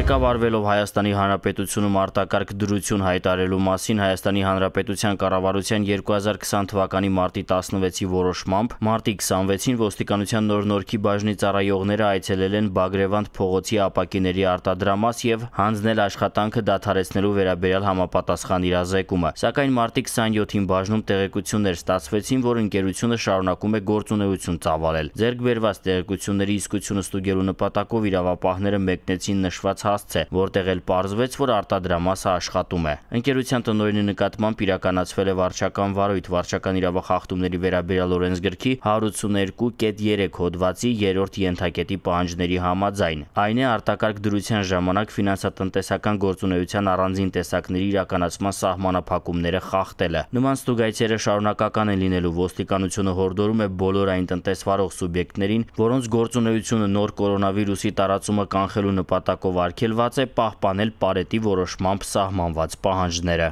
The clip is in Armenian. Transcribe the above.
Ղեկավարվելով Հայաստանի Հանրապետությունում արտակարգ դրություն հայտարելու մասին Հայաստանի Հանրապետության կառավարության 2020 թվականի մարտի 16-ի որոշմամբ մարտի 26-ին ոստիկանության նոր նորքի բաժնի ծառայողները այցելել են Բագրևանդ փողոցի ապակիների արտադրամաս եւ հանձնել աշխատանքը դադարեցնելու վերաբերյալ համապատասխան իրազեկումը։ Սակայն մարտի 27-ին բաժնում տեղեկություններ ստացվեցին, որ ընկերությունը շարունակում է գործունեություն ծավալել։ Ձեռք բերված տեղեկությունների իսկությունը ստուգելու նպատակով իրավապահները մեկնեցին նշված հասց է, որտեղ էլ պարզվեց, որ արտադրամասը աշխատում է։ Ընկերության տնօրենի նկատմամբ իրականացվել է վարչական վարույթ վարչական իրավախախտումների վերաբերյալ օրենսգրքի 182.3 հոդվածի 3-րդ ենթակետի պահանջների համաձայն։ Այն է արտակարգ դրության ժամանակ ֆինանսատնտեսական գործունեության առանձին տեսակների իրականացման սահմանափակումները խախտելը։ Նման ստուգայցերը շարունակական են լինելու ոստիկանությունը հորդորում է բոլոր այն տնտեսվարող սուբյեկտներին, որոնց գործունեությունը նոր կորոնավիրուսի տարածումը կանխելու նպատակով արկ արգելված է պահպանել Պարետի որոշմամբ սահմանված պահանջները։